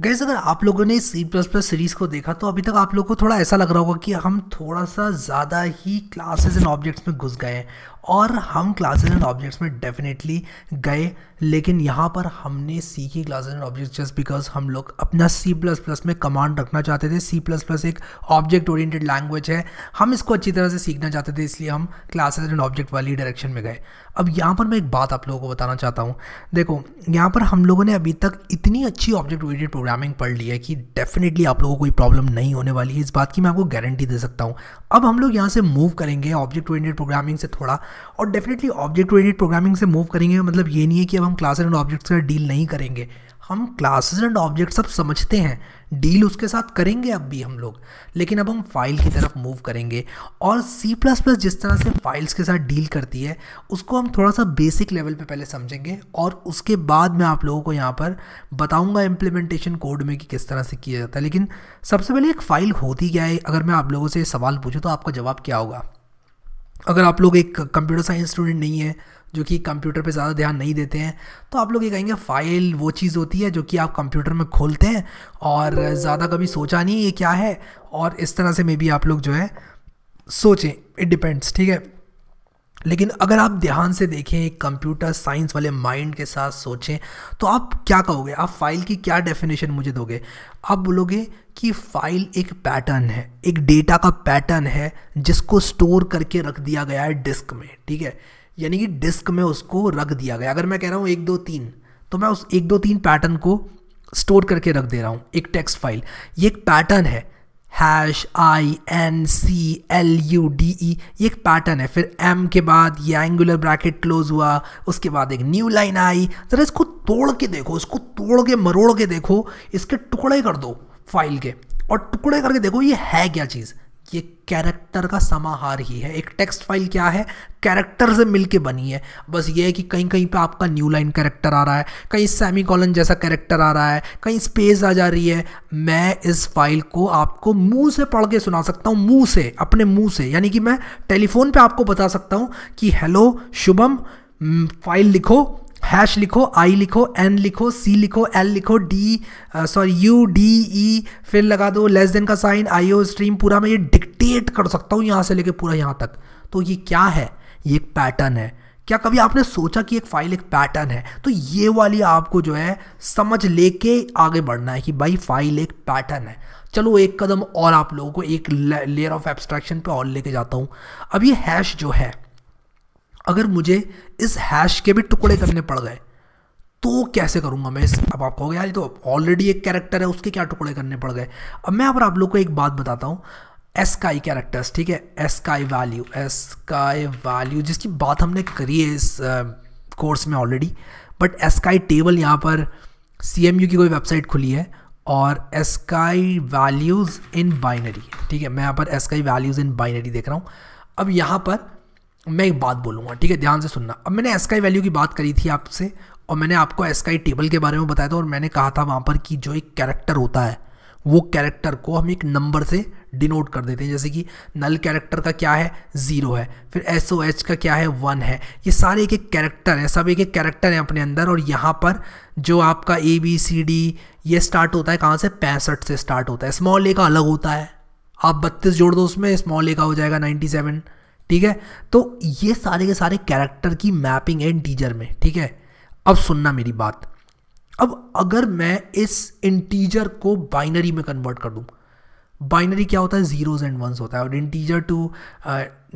Gas अगर आप लोगों ने सी प्लस प्लस सीरीज़ को देखा तो अभी तक आप लोगों को थोड़ा ऐसा लग रहा होगा कि हम थोड़ा सा ज़्यादा ही क्लासेस एंड ऑब्जेक्ट्स में घुस गए हैं और हम क्लासेज एंड ऑब्जेक्ट्स में डेफिनेटली गए लेकिन यहाँ पर हमने सीखी classes and objects just because हम लोग अपना सी प्लस प्लस में कमांड रखना चाहते थे सी प्लस प्लस एक ऑब्जेक्ट ओरिएंटेड लैंग्वेज है हम इसको अच्छी तरह से सीखना चाहते थे इसलिए हम क्लासेज एंड ऑब्जेक्ट वाली डायरेक्शन में गए अब यहाँ पर मैं एक बात आप लोगों को बताना चाहता हूँ देखो यहाँ पर हम लोगों ने अभी तक इतनी अच्छी ऑब्जेक्ट ओरिएंटेड प्रोग्रामिंग पढ़ ली है कि डेफिनेटली आप लोगों को कोई प्रॉब्लम नहीं होने वाली है इस बात की मैं आपको गारंटी दे सकता हूँ अब हम लोग यहाँ से मूव करेंगे ऑब्जेक्ट ओरिएंटेड प्रोग्रामिंग से थोड़ा और डेफिनेटली ऑब्जेक्ट ओरिएंटेड प्रोग्रामिंग से मूव करेंगे मतलब ये नहीं है कि अब हम क्लासेज एंड ऑब्जेक्ट्स का डील नहीं करेंगे हम क्लासेज एंड ऑब्जेक्ट सब समझते हैं डील उसके साथ करेंगे अब भी हम लोग लेकिन अब हम फाइल की तरफ मूव करेंगे और C++ जिस तरह से फाइल्स के साथ डील करती है उसको हम थोड़ा सा बेसिक लेवल पे पहले समझेंगे और उसके बाद मैं आप लोगों को यहाँ पर बताऊँगा इम्प्लीमेंटेशन कोड में कि किस तरह से किया जाता है लेकिन सबसे पहले एक फ़ाइल होती क्या है अगर मैं आप लोगों से सवाल पूछूँ तो आपका जवाब क्या होगा अगर आप लोग एक कंप्यूटर साइंस स्टूडेंट नहीं है जो कि कंप्यूटर पे ज़्यादा ध्यान नहीं देते हैं तो आप लोग ये कहेंगे फ़ाइल वो चीज़ होती है जो कि आप कंप्यूटर में खोलते हैं और ज़्यादा कभी सोचा नहीं ये क्या है और इस तरह से मे बी आप लोग जो है सोचें इट डिपेंड्स ठीक है लेकिन अगर आप ध्यान से देखें कंप्यूटर साइंस वाले माइंड के साथ सोचें तो आप क्या कहोगे आप फाइल की क्या डेफिनेशन मुझे दोगे आप बोलोगे कि फाइल एक पैटर्न है एक डेटा का पैटर्न है जिसको स्टोर करके रख दिया गया है डिस्क में ठीक है यानी कि डिस्क में उसको रख दिया गया अगर मैं कह रहा हूँ एक दो तीन तो मैं उस एक दो तीन पैटर्न को स्टोर करके रख दे रहा हूँ एक टेक्स्ट फाइल ये एक पैटर्न है hash I N C L U D E ये एक पैटर्न है फिर एम के बाद ये एंगुलर ब्रैकेट क्लोज हुआ उसके बाद एक न्यू लाइन आई ज़रा इसको तोड़ के देखो इसको तोड़ के मरोड़ के देखो इसके टुकड़े कर दो फाइल के और टुकड़े करके देखो ये है क्या चीज़ ये कैरेक्टर का समाहार ही है एक टेक्स्ट फाइल क्या है कैरेक्टर से मिलके बनी है बस ये है कि कहीं कहीं पे आपका न्यू लाइन कैरेक्टर आ रहा है कहीं सेमी कॉलन जैसा कैरेक्टर आ रहा है कहीं स्पेस आ जा रही है मैं इस फाइल को आपको मुंह से पढ़ के सुना सकता हूँ मुंह से अपने मुंह से यानी कि मैं टेलीफोन पे आपको बता सकता हूँ कि हेलो शुभम फाइल लिखो हैश लिखो आई लिखो एन लिखो सी लिखो एल लिखो D sorry U D E फिर लगा दो लेस देन का साइन आई ओ स्ट्रीम पूरा मैं ये डिक्टेट कर सकता हूँ यहाँ से लेके पूरा यहाँ तक तो ये क्या है ये एक पैटर्न है क्या कभी आपने सोचा कि एक फाइल एक पैटर्न है तो ये वाली आपको जो है समझ लेके आगे बढ़ना है कि भाई फाइल एक पैटर्न है चलो एक कदम और आप लोगों को एक लेयर ऑफ एब्स्ट्रैक्शन पे और लेके जाता हूँ अब ये हैश जो है अगर मुझे इस हैश के भी टुकड़े करने पड़ गए तो कैसे करूँगा मैं इस अब आप कहोगे यार ये तो ऑलरेडी एक कैरेक्टर है उसके क्या टुकड़े करने पड़ गए अब मैं अगर आप लोग को एक बात बताता हूँ एस कैरेक्टर्स ठीक है एस वैल्यू एस वैल्यू जिसकी बात हमने करी है इस कोर्स में ऑलरेडी बट एस टेबल यहाँ पर सी एम यू की कोई वेबसाइट खुली है और एस वैल्यूज़ इन बाइनरी ठीक है मैं यहाँ पर एस वैल्यूज़ इन बाइनरी देख रहा हूँ अब यहाँ पर मैं एक बात बोलूँगा ठीक है ध्यान से सुनना अब मैंने एस वैल्यू की बात करी थी आपसे और मैंने आपको एस टेबल के बारे में बताया था और मैंने कहा था वहाँ पर कि जो एक कैरेक्टर होता है वो कैरेक्टर को हम एक नंबर से डिनोट कर देते हैं जैसे कि नल कैरेक्टर का क्या है ज़ीरो है फिर एस ओ एच का क्या है वन है ये सारे एक एक कैरेक्टर है सब एक एक कैरेक्टर हैं अपने अंदर और यहाँ पर जो आपका ए बी सी डी ये स्टार्ट होता है कहाँ से पैंसठ से स्टार्ट होता है स्मॉल ए का अलग होता है आप बत्तीस जोड़ दो उसमें स्मॉल ए का हो जाएगा नाइन्टी सेवन ठीक है तो ये सारे के सारे कैरेक्टर की मैपिंग है इंटीजर में ठीक है अब सुनना मेरी बात अब अगर मैं इस इंटीजर को बाइनरी में कन्वर्ट कर दूँ बाइनरी क्या होता है जीरोज एंड वंस होता है और इंटीजर टू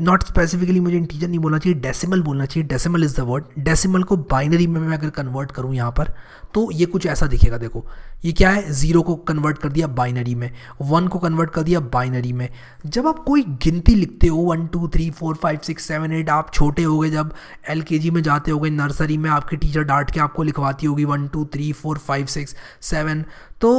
नॉट स्पेसिफिकली मुझे इंटीजर नहीं बोलना चाहिए डेसिमल बोलना चाहिए decimal is the word decimal को बाइनरी में मैं अगर कन्वर्ट करूँ यहाँ पर तो ये कुछ ऐसा दिखेगा देखो ये क्या है ज़ीरो को कन्वर्ट कर दिया बाइनरी में वन को कन्वर्ट कर दिया बाइनरी में जब आप कोई गिनती लिखते हो one two three four five six seven eight आप छोटे हो गए जब एल के जी में जाते हो गए नर्सरी में आपकी टीचर डांट के आपको लिखवाती होगी one two three four five six seven तो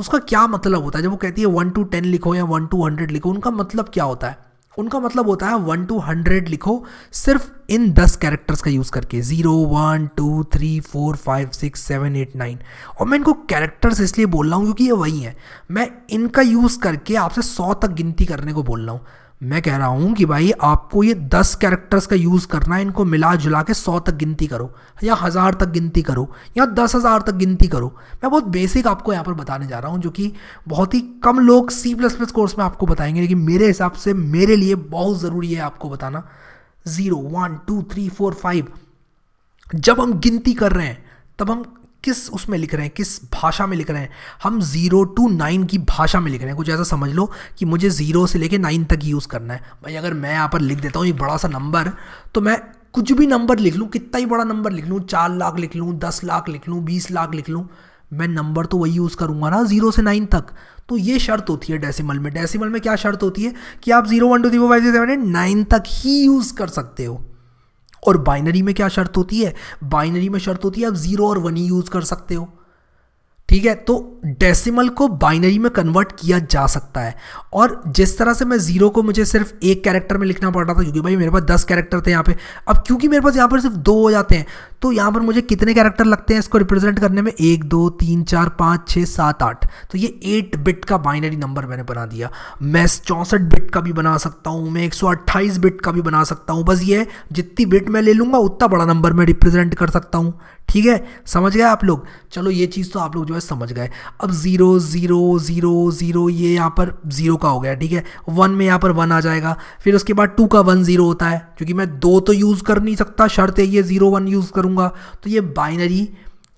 उसका क्या मतलब होता है जब वो कहती है वन टू टेन लिखो या वन टू हंड्रेड लिखो उनका मतलब क्या होता है उनका मतलब होता है वन टू हंड्रेड लिखो सिर्फ इन दस कैरेक्टर्स का यूज़ करके zero one two three four five six seven eight nine और मैं इनको कैरेक्टर्स इसलिए बोल रहा हूँ क्योंकि ये वही हैं मैं इनका यूज़ करके आपसे सौ तक गिनती करने को बोल रहा हूँ मैं कह रहा हूँ कि भाई आपको ये दस कैरेक्टर्स का यूज़ करना है इनको मिला जुला के सौ तक गिनती करो या हज़ार तक गिनती करो या दस हज़ार तक गिनती करो मैं बहुत बेसिक आपको यहाँ पर बताने जा रहा हूँ जो कि बहुत ही कम लोग सी प्लस प्लस कोर्स में आपको बताएंगे लेकिन मेरे हिसाब से मेरे लिए बहुत ज़रूरी है आपको बताना zero one two three four five जब हम गिनती कर रहे हैं तब हम किस उसमें लिख रहे हैं किस भाषा में लिख रहे हैं हम ज़ीरो टू नाइन की भाषा में लिख रहे हैं कुछ ऐसा समझ लो कि मुझे ज़ीरो से लेके नाइन तक यूज़ करना है भाई अगर मैं यहाँ पर लिख देता हूँ एक बड़ा सा नंबर तो मैं कुछ भी नंबर लिख लूँ कितना ही बड़ा नंबर लिख लूँ चार लाख लिख लूँ दस लाख लिख लूँ बीस लाख लिख लूँ मैं नंबर तो वही यूज़ करूँगा ना जीरो से नाइन तक तो ये शर्त होती है डेसिमल में डेसिमल में क्या शर्त होती है कि आप zero one two zero five six seven eight nine तक ही यूज़ कर सकते हो और बाइनरी में क्या शर्त होती है बाइनरी में शर्त होती है आप ज़ीरो और वन ही यूज़ कर सकते हो ठीक है तो डेसिमल को बाइनरी में कन्वर्ट किया जा सकता है और जिस तरह से मैं ज़ीरो को मुझे सिर्फ एक कैरेक्टर में लिखना पड़ रहा था क्योंकि भाई मेरे पास दस कैरेक्टर थे यहाँ पे अब क्योंकि मेरे पास यहाँ पर सिर्फ दो हो जाते हैं तो यहाँ पर मुझे कितने कैरेक्टर लगते हैं इसको रिप्रेजेंट करने में एक दो तीन चार पाँच छः सात आठ तो ये एट बिट का बाइनरी नंबर मैंने बना दिया मैं चौंसठ बिट का भी बना सकता हूँ मैं एक बिट का भी बना सकता हूँ बस ये जितनी बिट मैं ले लूँगा उतना बड़ा नंबर मैं रिप्रेजेंट कर सकता हूँ ठीक है समझ गए आप लोग चलो ये चीज़ तो आप लोग जो है समझ गए अब ज़ीरो ज़ीरो ज़ीरो ज़ीरो ये यहाँ पर ज़ीरो का हो गया ठीक है वन में यहाँ पर वन आ जाएगा फिर उसके बाद टू का वन ज़ीरो होता है क्योंकि मैं दो तो यूज़ कर नहीं सकता शर्त है ये ज़ीरो वन यूज़ करूँगा करूँगा तो ये बाइनरी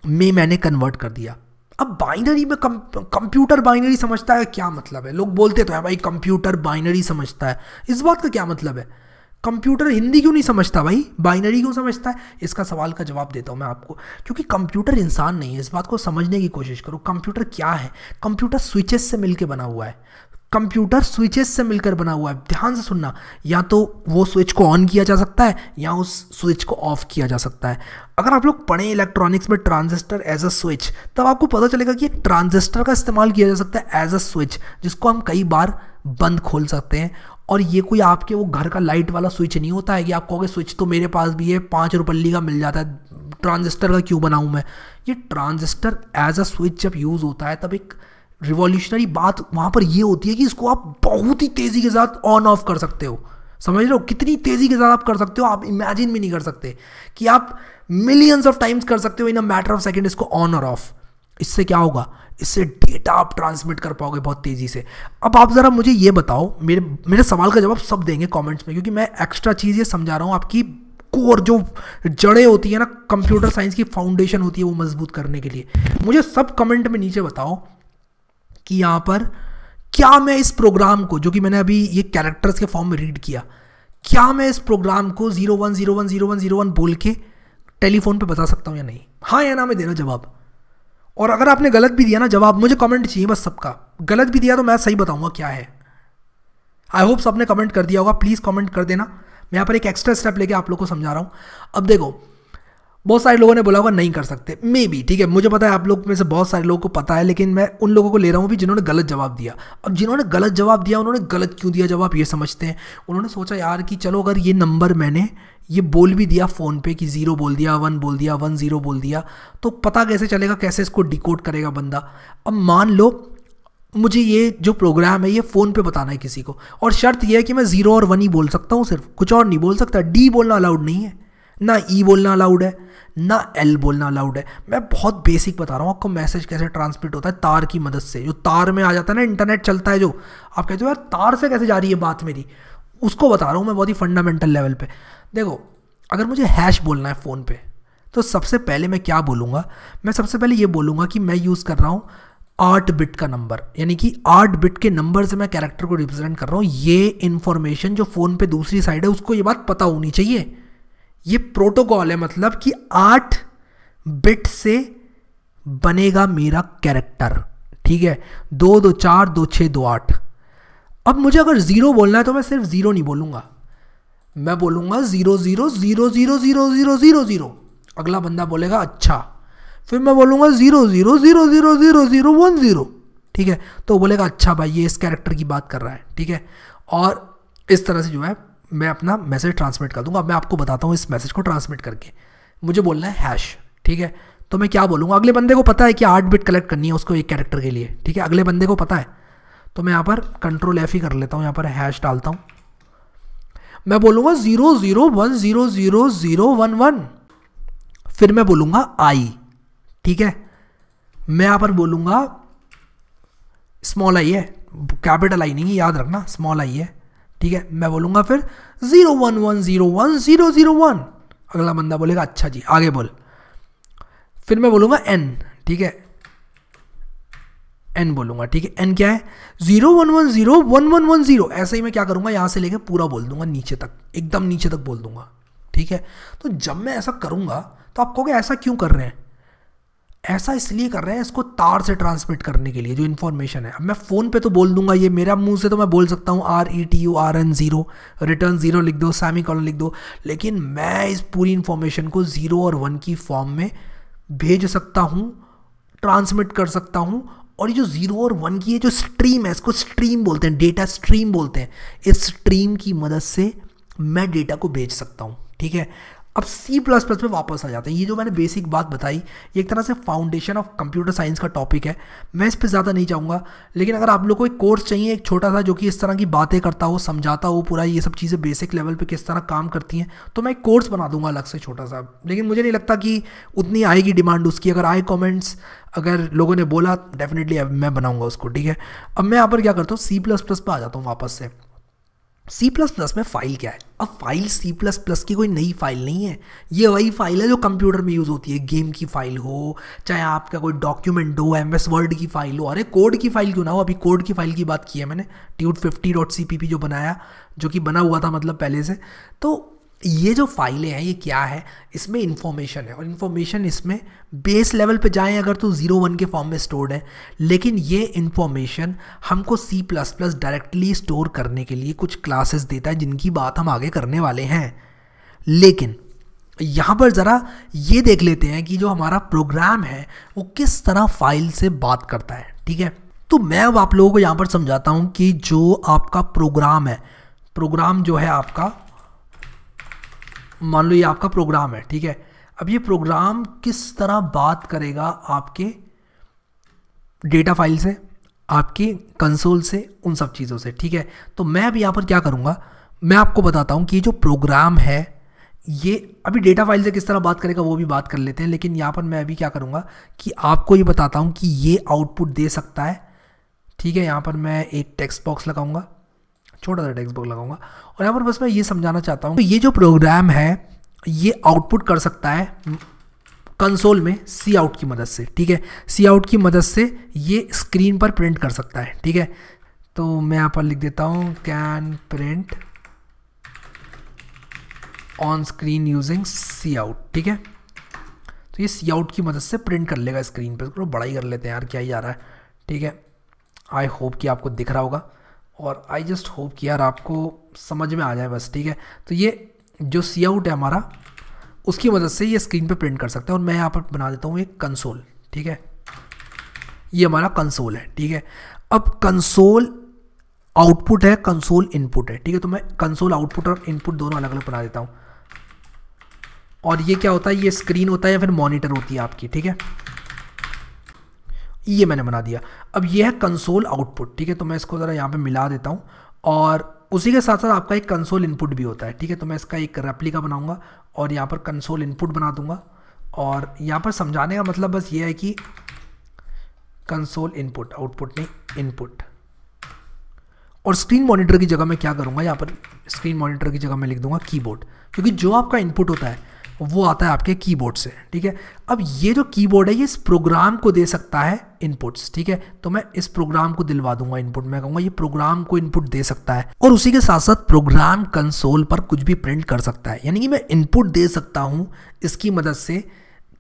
में मैंने कन्वर्ट कर दिया अब बाइनरी में कंप्यूटर बाइनरी समझता है क्या मतलब है लोग बोलते तो है भाई कंप्यूटर बाइनरी समझता है इस बात का क्या मतलब है कंप्यूटर हिंदी क्यों नहीं समझता भाई बाइनरी क्यों समझता है इसका सवाल का जवाब देता हूँ मैं आपको क्योंकि कंप्यूटर इंसान नहीं है इस बात को समझने की कोशिश करो कंप्यूटर क्या है कंप्यूटर स्विचेस से मिलकर बना हुआ है कंप्यूटर स्विचेस से मिलकर बना हुआ है ध्यान से सुनना या तो वो स्विच को ऑन किया जा सकता है या उस स्विच को ऑफ किया जा सकता है अगर आप लोग पढ़ें इलेक्ट्रॉनिक्स में ट्रांजिस्टर एज अ स्विच तब आपको पता चलेगा कि एक ट्रांजिस्टर का इस्तेमाल किया जा सकता है एज अ स्विच जिसको हम कई बार बंद खोल सकते हैं और ये कोई आपके वो घर का लाइट वाला स्विच नहीं होता है कि आप कहोगे स्विच तो मेरे पास भी है पाँच रुपल्ली का मिल जाता है ट्रांजिस्टर का क्यों बनाऊँ मैं ये ट्रांजिस्टर एज अ स्विच जब यूज़ होता है तब एक रिवॉल्यूशनरी बात वहाँ पर यह होती है कि इसको आप बहुत ही तेज़ी के साथ ऑन ऑफ कर सकते हो समझ रहे हो कितनी तेज़ी के साथ आप कर सकते हो आप इमेजिन भी नहीं कर सकते कि आप मिलियंस ऑफ टाइम्स कर सकते हो in a matter of second इसको ऑन और ऑफ इससे क्या होगा इससे डेटा आप ट्रांसमिट कर पाओगे बहुत तेज़ी से अब आप ज़रा मुझे ये बताओ मेरे मेरे सवाल का जवाब सब देंगे कमेंट्स में क्योंकि मैं एक्स्ट्रा चीज़ ये समझा रहा हूँ आपकी कोर जो जड़ें होती है ना कंप्यूटर साइंस की फाउंडेशन होती है वो मजबूत करने के लिए मुझे सब कमेंट में नीचे बताओ कि यहाँ पर क्या मैं इस प्रोग्राम को जो कि मैंने अभी ये कैरेक्टर्स के फॉर्म में रीड किया क्या मैं इस प्रोग्राम को zero one zero one zero one zero one बोल के टेलीफोन पे बता सकता हूँ या नहीं हाँ या ना मैं देना जवाब और अगर आपने गलत भी दिया ना जवाब मुझे कमेंट चाहिए बस सबका गलत भी दिया तो मैं सही बताऊँगा क्या है आई होप सबने कमेंट कर दिया होगा प्लीज़ कमेंट कर देना मैं यहाँ पर एक एक्स्ट्रा स्टेप लेके आप लोग को समझा रहा हूँ अब देखो बहुत सारे लोगों ने बोला होगा नहीं कर सकते मे बी ठीक है मुझे पता है आप लोग में से बहुत सारे लोगों को पता है लेकिन मैं उन लोगों को ले रहा हूँ भी जिन्होंने गलत जवाब दिया अब जिन्होंने गलत जवाब दिया उन्होंने गलत क्यों दिया जवाब ये समझते हैं उन्होंने सोचा यार कि चलो अगर ये नंबर मैंने ये बोल भी दिया फ़ोन पे कि ज़ीरो बोल दिया वन बोल दिया वन ज़ीरो बोल दिया तो पता कैसे चलेगा कैसे इसको डिकोड करेगा बंदा अब मान लो मुझे ये जो प्रोग्राम है ये फ़ोन पे बताना है किसी को और शर्त यह है कि मैं ज़ीरो और वन ही बोल सकता हूँ सिर्फ कुछ और नहीं बोल सकता डी बोलना अलाउड नहीं है ना ई बोलना अलाउड है ना एल बोलना अलाउड है मैं बहुत बेसिक बता रहा हूँ आपको मैसेज कैसे ट्रांसमिट होता है तार की मदद से जो तार में आ जाता है ना इंटरनेट चलता है जो आप कहते हो यार तार से कैसे जा रही है बात मेरी उसको बता रहा हूँ मैं बहुत ही फंडामेंटल लेवल पर देखो अगर मुझे हैश बोलना है फ़ोन पर तो सबसे पहले मैं क्या बोलूँगा मैं सबसे पहले ये बोलूँगा कि मैं यूज़ कर रहा हूँ आठ बिट का नंबर यानी कि आठ बिट के नंबर से मैं कैरेक्टर को रिप्रेजेंट कर रहा हूँ ये इन्फॉर्मेशन जो फ़ोन पे दूसरी साइड है उसको ये बात पता होनी चाहिए ये प्रोटोकॉल है मतलब कि आठ बिट से बनेगा मेरा कैरेक्टर ठीक है दो दो चार दो छः दो आठ अब मुझे अगर ज़ीरो बोलना है तो मैं सिर्फ ज़ीरो नहीं बोलूँगा मैं बोलूँगा zero zero zero zero zero zero zero zero अगला बंदा बोलेगा अच्छा फिर मैं बोलूँगा zero zero zero zero zero zero one zero ठीक है तो बोलेगा अच्छा भाई ये इस कैरेक्टर की बात कर रहा है ठीक है और इस तरह से जो है मैं अपना मैसेज ट्रांसमिट कर दूंगा अब मैं आपको बताता हूँ इस मैसेज को ट्रांसमिट करके मुझे बोलना है हैश ठीक है तो मैं क्या बोलूँगा अगले बंदे को पता है कि आठ बिट कलेक्ट करनी है उसको एक कैरेक्टर के लिए ठीक है अगले बंदे को पता है तो मैं यहाँ पर कंट्रोल एफ ही कर लेता हूँ यहाँ पर हैश डालता हूँ मैं बोलूँगा zero zero one zero zero zero one one फिर मैं बोलूँगा आई ठीक है मैं यहाँ पर बोलूँगा स्मॉल आई है कैपिटल आई नहीं है याद रखना स्मॉल आई है ठीक है मैं बोलूंगा फिर zero one one zero one zero zero one अगला बंदा बोलेगा अच्छा जी आगे बोल फिर मैं बोलूंगा एन ठीक है एन बोलूंगा ठीक है एन क्या है zero one one zero one one one zero ऐसे ही मैं क्या करूँगा यहां से लेके पूरा बोल दूंगा नीचे तक एकदम नीचे तक बोल दूंगा ठीक है तो जब मैं ऐसा करूंगा तो आप कहोगे ऐसा क्यों कर रहे हैं ऐसा इसलिए कर रहे हैं इसको तार से ट्रांसमिट करने के लिए जो इन्फॉर्मेशन है अब मैं फ़ोन पे तो बोल दूंगा ये मेरा मुंह से तो मैं बोल सकता हूँ R E T U R N zero return zero लिख दो सेमी कॉलन लिख दो लेकिन मैं इस पूरी इन्फॉर्मेशन को ज़ीरो और वन की फॉर्म में भेज सकता हूँ ट्रांसमिट कर सकता हूँ और ये जो जीरो और वन की है जो स्ट्रीम है इसको स्ट्रीम बोलते हैं डेटा स्ट्रीम बोलते हैं इस स्ट्रीम की मदद से मैं डेटा को भेज सकता हूँ ठीक है अब सी प्लस प्लस में वापस आ जाते हैं ये जो मैंने बेसिक बात बताई ये एक तरह से फाउंडेशन ऑफ कंप्यूटर साइंस का टॉपिक है मैं इस पर ज़्यादा नहीं जाऊँगा लेकिन अगर आप लोग को एक कोर्स चाहिए एक छोटा सा जो कि इस तरह की बातें करता हो समझाता हो पूरा ये सब चीज़ें बेसिक लेवल पर किस तरह काम करती हैं तो मैं एक कोर्स बना दूंगा अलग से छोटा सा लेकिन मुझे नहीं लगता कि उतनी आएगी डिमांड उसकी अगर आए कॉमेंट्स अगर लोगों ने बोला डेफिनेटली मैं बनाऊँगा उसको ठीक है अब मैं यहाँ पर क्या करता हूँ सी प्लस प्लस पर आ जाता हूँ वापस से सी प्लस प्लस में फ़ाइल क्या है अब फाइल सी प्लस प्लस की कोई नई फाइल नहीं है ये वही फाइल है जो कंप्यूटर में यूज़ होती है गेम की फाइल हो चाहे आपका कोई डॉक्यूमेंट हो एम एस वर्ड की फाइल हो अरे कोड की फाइल क्यों ना हो अभी कोड की फाइल की बात की है मैंने tut fifty dot C P P जो बनाया जो कि बना हुआ था मतलब पहले से तो ये जो फाइलें हैं ये क्या है इसमें इन्फॉर्मेशन है और इन्फॉर्मेशन इसमें बेस लेवल पे जाएं अगर तो ज़ीरो वन के फॉर्म में स्टोर्ड है लेकिन ये इन्फॉर्मेशन हमको C plus plus directly store करने के लिए कुछ क्लासेस देता है जिनकी बात हम आगे करने वाले हैं लेकिन यहाँ पर ज़रा ये देख लेते हैं कि जो हमारा प्रोग्राम है वो किस तरह फाइल से बात करता है ठीक है तो मैं अब आप लोगों को यहाँ पर समझाता हूँ कि जो आपका प्रोग्राम है प्रोग्राम जो है आपका मान लो ये आपका प्रोग्राम है ठीक है अब ये प्रोग्राम किस तरह बात करेगा आपके डेटा फाइल से आपके कंसोल से उन सब चीज़ों से ठीक है तो मैं अब यहाँ पर क्या करूँगा मैं आपको बताता हूँ कि ये जो प्रोग्राम है ये अभी डेटा फाइल से किस तरह बात करेगा वो भी बात कर लेते हैं लेकिन यहाँ पर मैं अभी क्या करूँगा कि आपको ये बताता हूँ कि ये आउटपुट दे सकता है ठीक है यहाँ पर मैं एक टेक्स्ट बॉक्स लगाऊंगा छोटा सा टेक्स्ट बुक लगाऊंगा और यहाँ पर बस मैं ये समझाना चाहता हूँ तो ये जो प्रोग्राम है ये आउटपुट कर सकता है कंसोल में सी आउट की मदद से ठीक है सी आउट की मदद से ये स्क्रीन पर प्रिंट कर सकता है ठीक है तो मैं यहाँ पर लिख देता हूँ can print on screen using C out ठीक है तो ये सी आउट की मदद से प्रिंट कर लेगा स्क्रीन पर तो बड़ा ही कर लेते हैं यार क्या ही आ रहा है ठीक है आई होप कि आपको दिख रहा होगा और आई जस्ट होप कि यार आपको समझ में आ जाए बस ठीक है तो ये जो सी आउट है हमारा उसकी मदद से ये स्क्रीन पे प्रिंट कर सकते हैं और मैं यहाँ पर बना देता हूँ एक कंसोल ठीक है ये हमारा कंसोल है ठीक है अब कंसोल आउटपुट है कंसोल इनपुट है ठीक है तो मैं कंसोल आउटपुट और इनपुट दोनों अलग अलग बना देता हूँ और ये क्या होता है ये स्क्रीन होता है या फिर मॉनिटर होती है आपकी ठीक है ये मैंने बना दिया अब ये है कंसोल आउटपुट ठीक है तो मैं इसको ज़रा यहाँ पे मिला देता हूँ और उसी के साथ साथ आपका एक कंसोल इनपुट भी होता है ठीक है तो मैं इसका एक रेप्लिका बनाऊँगा और यहाँ पर कंसोल इनपुट बना दूँगा और यहाँ पर समझाने का मतलब बस ये है कि कंसोल इनपुट आउटपुट नहीं इनपुट और स्क्रीन मॉनिटर की जगह मैं क्या करूँगा यहाँ पर स्क्रीन मॉनिटर की जगह मैं लिख दूंगा कीबोर्ड क्योंकि जो आपका इनपुट होता है वो आता है आपके कीबोर्ड से ठीक है अब ये जो कीबोर्ड है ये इस प्रोग्राम को दे सकता है इनपुट्स ठीक है तो मैं इस प्रोग्राम को दिलवा दूंगा इनपुट मैं कहूँगा ये प्रोग्राम को इनपुट दे सकता है और उसी के साथ साथ प्रोग्राम कंसोल पर कुछ भी प्रिंट कर सकता है यानी कि मैं इनपुट दे सकता हूँ इसकी मदद से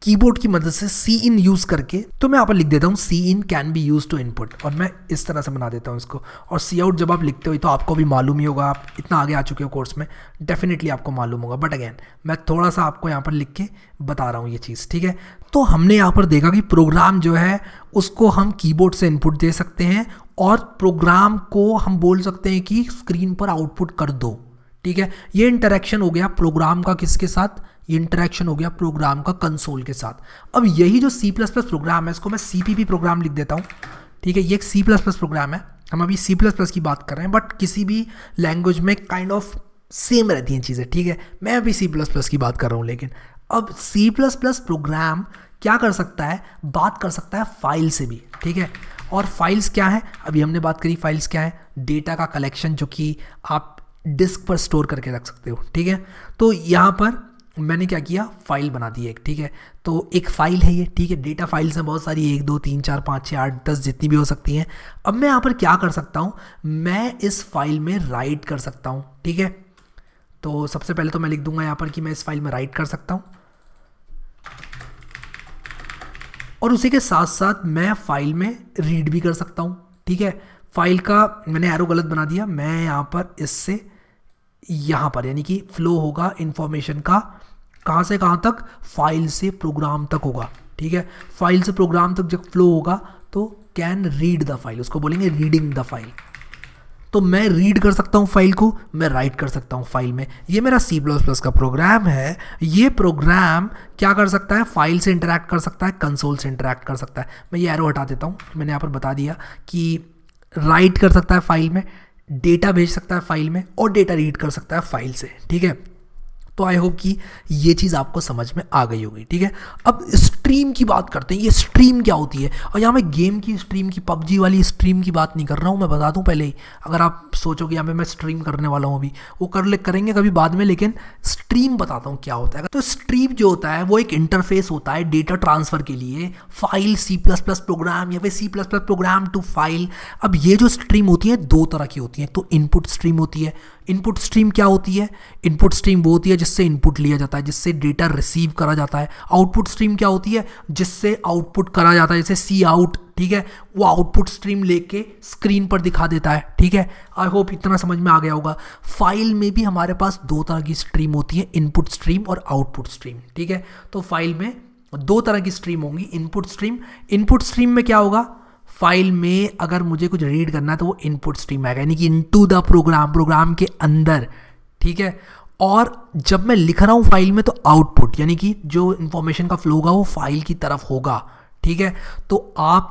कीबोर्ड की मदद से सी इन यूज करके तो मैं यहाँ पर लिख देता हूँ C in can be use to input और मैं इस तरह से बना देता हूँ इसको और सी आउट जब आप लिखते हो तो आपको भी मालूम ही होगा आप इतना आगे आ चुके हो कोर्स में डेफिनेटली आपको मालूम होगा बट अगेन मैं थोड़ा सा आपको यहाँ पर लिख के बता रहा हूँ ये चीज़ ठीक है तो हमने यहाँ पर देखा कि प्रोग्राम जो है उसको हम कीबोर्ड से इनपुट दे सकते हैं और प्रोग्राम को हम बोल सकते हैं कि स्क्रीन पर आउटपुट कर दो ठीक है ये इंटरेक्शन हो गया प्रोग्राम का किसके साथ इंटरेक्शन हो गया प्रोग्राम का कंसोल के साथ अब यही जो सी प्लस प्लस प्रोग्राम है इसको मैं सी पी पी प्रोग्राम लिख देता हूँ ठीक है ये एक सी प्लस प्लस प्रोग्राम है हम अभी सी प्लस प्लस की बात कर रहे हैं बट किसी भी लैंग्वेज में काइंड ऑफ सेम रहती हैं चीज़ें ठीक है मैं अभी सी प्लस प्लस की बात कर रहा हूँ लेकिन अब सी प्लस प्लस प्रोग्राम क्या कर सकता है बात कर सकता है फाइल से भी ठीक है और फाइल्स क्या है अभी हमने बात करी फाइल्स क्या है डेटा का कलेक्शन जो कि आप डिस्क पर स्टोर करके रख सकते हो ठीक है तो यहाँ पर मैंने क्या किया फाइल बना दी एक ठीक है तो एक फ़ाइल है ये ठीक है डेटा फाइल्स हैं बहुत सारी एक दो तीन चार पाँच छः आठ दस जितनी भी हो सकती हैं अब मैं यहाँ पर क्या कर सकता हूँ मैं इस फाइल में राइट कर सकता हूँ ठीक है तो सबसे पहले तो मैं लिख दूंगा यहाँ पर कि मैं इस फाइल में राइट कर सकता हूँ और उसी के साथ साथ मैं फाइल में रीड भी कर सकता हूँ ठीक है फाइल का मैंने एरो गलत बना दिया मैं यहाँ पर इससे यहाँ पर यानी कि फ्लो होगा इन्फॉर्मेशन का कहाँ से कहाँ तक फाइल से प्रोग्राम तक होगा ठीक है फाइल से प्रोग्राम तक जब फ्लो होगा तो कैन रीड द फाइल उसको बोलेंगे रीडिंग द फाइल तो मैं रीड कर सकता हूँ फाइल को मैं राइट कर सकता हूँ फाइल में ये मेरा सी प्लस प्लस का प्रोग्राम है ये प्रोग्राम क्या कर सकता है फाइल से इंटरेक्ट कर सकता है कंसोल से इंटरेक्ट कर सकता है मैं ये एरो हटा देता हूँ मैंने यहाँ पर बता दिया कि राइट कर सकता है फाइल में डेटा भेज सकता है फाइल में और डेटा रीड कर सकता है फाइल से ठीक है तो आई होप कि ये चीज़ आपको समझ में आ गई होगी ठीक है अब स्ट्रीम की बात करते हैं ये स्ट्रीम क्या होती है और यहाँ मैं गेम की स्ट्रीम की पबजी वाली स्ट्रीम की बात नहीं कर रहा हूँ मैं बता दूँ पहले ही अगर आप सोचो कि यहाँ पे मैं स्ट्रीम करने वाला हूँ अभी वो कर ले करेंगे कभी बाद में लेकिन स्ट्रीम बताता हूँ क्या होता है तो स्ट्रीम जो होता है वो एक इंटरफेस होता है डेटा ट्रांसफ़र के लिए file C plus plus program या फिर C plus plus program to file अब ये जो स्ट्रीम होती है दो तरह की होती हैं तो इनपुट स्ट्रीम होती है इनपुट स्ट्रीम क्या होती है इनपुट स्ट्रीम वो होती है जिससे इनपुट लिया जाता है जिससे डेटा रिसीव करा जाता है आउटपुट स्ट्रीम क्या होती है जिससे आउटपुट करा जाता है जैसे सी आउट ठीक है वो आउटपुट स्ट्रीम लेके स्क्रीन पर दिखा देता है ठीक है आई होप इतना समझ में आ गया होगा फाइल में भी हमारे पास दो तरह की स्ट्रीम होती है इनपुट स्ट्रीम और आउटपुट स्ट्रीम ठीक है तो फाइल में दो तरह की स्ट्रीम होंगी इनपुट स्ट्रीम इनपुट स्ट्रीम में क्या होगा फाइल में अगर मुझे कुछ रीड करना है तो वो इनपुट स्ट्रीम आएगा यानी कि into the program program के अंदर ठीक है और जब मैं लिख रहा हूँ फाइल में तो आउटपुट यानी कि जो इन्फॉर्मेशन का फ्लो होगा वो फाइल की तरफ होगा ठीक है तो आप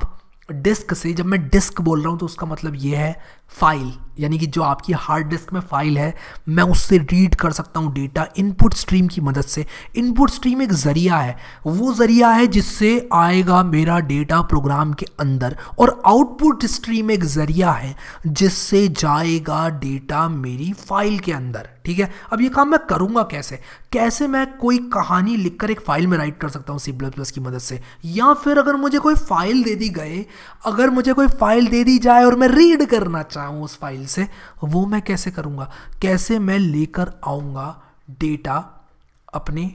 डिस्क से जब मैं डिस्क बोल रहा हूँ तो उसका मतलब ये है फाइल यानी कि जो आपकी हार्ड डिस्क में फाइल है मैं उससे रीड कर सकता हूँ डेटा इनपुट स्ट्रीम की मदद से इनपुट स्ट्रीम एक ज़रिया है वो ज़रिया है जिससे आएगा मेरा डेटा प्रोग्राम के अंदर और आउटपुट स्ट्रीम एक ज़रिया है जिससे जाएगा डेटा मेरी फाइल के अंदर ठीक है अब ये काम मैं करूँगा कैसे कैसे मैं कोई कहानी लिखकर एक फ़ाइल में राइट कर सकता हूँ सी प्लस प्लस की मदद से या फिर अगर मुझे कोई फ़ाइल दे दी गए अगर मुझे कोई फ़ाइल दे दी जाए और मैं रीड करना चाहूँ उस फाइल फाइल से वो मैं कैसे करूँगा कैसे मैं लेकर आऊँगा डेटा अपने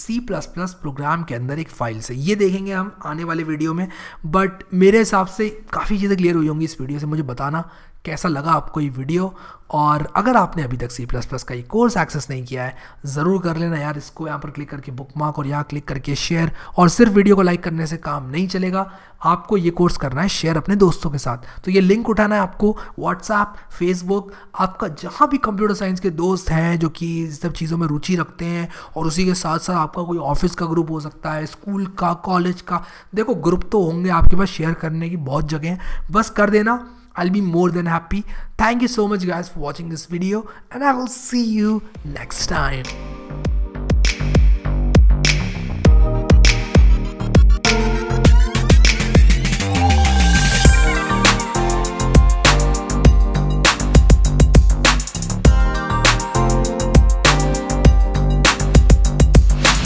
सी प्लस प्लस प्रोग्राम के अंदर एक फाइल से ये देखेंगे हम आने वाले वीडियो में बट मेरे हिसाब से काफ़ी चीज़ें क्लियर हुई होंगी इस वीडियो से मुझे बताना कैसा लगा आपको ये वीडियो और अगर आपने अभी तक सी प्लस प्लस का ये कोर्स एक्सेस नहीं किया है ज़रूर कर लेना यार इसको यहाँ पर क्लिक करके बुक मार्क और यहाँ क्लिक करके शेयर और सिर्फ वीडियो को लाइक करने से काम नहीं चलेगा आपको ये कोर्स करना है शेयर अपने दोस्तों के साथ तो ये लिंक उठाना है आपको व्हाट्सएप फेसबुक आपका जहाँ भी कंप्यूटर साइंस के दोस्त हैं जो कि सब चीज़ों में रुचि रखते हैं और उसी के साथ साथ आपका कोई ऑफिस का ग्रुप हो सकता है स्कूल का कॉलेज का देखो ग्रुप तो होंगे आपके पास शेयर करने की बहुत जगह हैं बस कर देना I'll be more than happy. Thank you so much guys for watching this video and I will see you next time.